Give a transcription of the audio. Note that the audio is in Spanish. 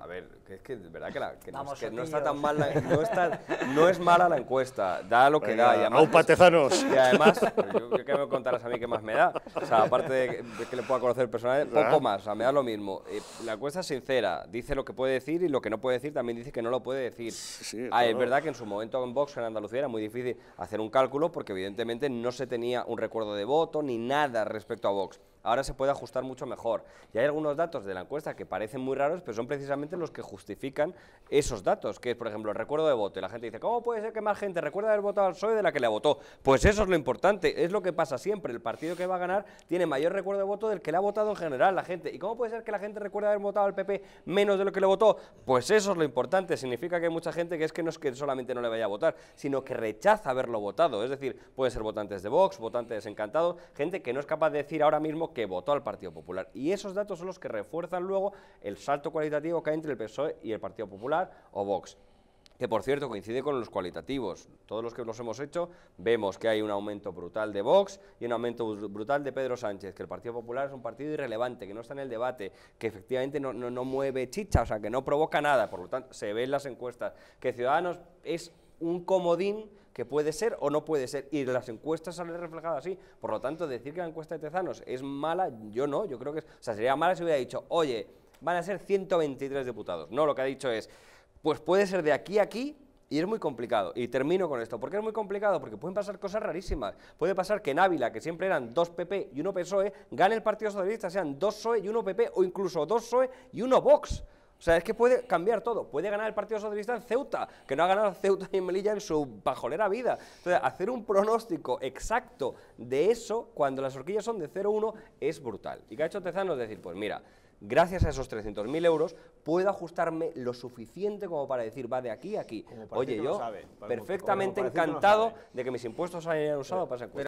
A ver, es que de verdad que, no, está tan mal, no, es mala la encuesta, da lo que da. Y patezanos! Y además, ¿qué me contarás a mí qué más me da? O sea, aparte de que, le pueda conocer personal poco más, me da lo mismo. Eh, la encuesta es sincera, dice lo que puede decir y lo que no puede decir también dice que no lo puede decir. Es verdad que en su momento en Vox en Andalucía era muy difícil hacer un cálculo porque evidentemente no se tenía un recuerdo de voto ni nada respecto a Vox ahora se puede ajustar mucho mejor. Y hay algunos datos de la encuesta que parecen muy raros, pero son precisamente los que justifican esos datos, que es, por ejemplo, el recuerdo de voto. Y la gente dice, ¿cómo puede ser que más gente recuerda haber votado al PSOE de la que le votó? Pues eso es lo importante, es lo que pasa siempre. El partido que va a ganar tiene mayor recuerdo de voto del que le ha votado en general la gente. ¿Y cómo puede ser que la gente recuerde haber votado al PP menos de lo que le votó? Pues eso es lo importante, significa que hay mucha gente que es que no es que solamente no le vaya a votar, sino que rechaza haberlo votado. Es decir, pueden ser votantes de Vox, votantes desencantados, gente que no es capaz de decir ahora mismo que votó al Partido Popular. Y esos datos son los que refuerzan luego el salto cualitativo que hay entre el PSOE y el Partido Popular o Vox que por cierto coincide con los cualitativos. Todos los que los hemos hecho vemos que hay un aumento brutal de Vox y un aumento brutal de Pedro Sánchez, que el Partido Popular es un partido irrelevante, que no está en el debate, que efectivamente no, mueve chicha, o sea, que no provoca nada. Por lo tanto, se ve en las encuestas que Ciudadanos es un comodín que puede ser o no puede ser. Y las encuestas salen reflejadas así. Por lo tanto, decir que la encuesta de Tezanos es mala, yo no, yo creo que sería mala si hubiera dicho, oye, van a ser 123 diputados. No, lo que ha dicho es, pues puede ser de aquí a aquí y es muy complicado. Y termino con esto. ¿Por qué es muy complicado? Porque pueden pasar cosas rarísimas. Puede pasar que en Ávila, que siempre eran dos PP y uno PSOE, gane el Partido Socialista, sean dos PSOE y uno PP, o incluso dos PSOE y uno Vox. O sea, es que puede cambiar todo. Puede ganar el Partido Socialista en Ceuta, que no ha ganado Ceuta ni Melilla en su bajolera vida. Entonces, hacer un pronóstico exacto de eso cuando las horquillas son de 0-1 es brutal. Y que ha hecho Tezano es decir, pues mira, gracias a esos 300.000 euros, puedo ajustarme lo suficiente como para decir, va de aquí a aquí. Oye, yo perfectamente encantado de que mis impuestos hayan usado para cuenta.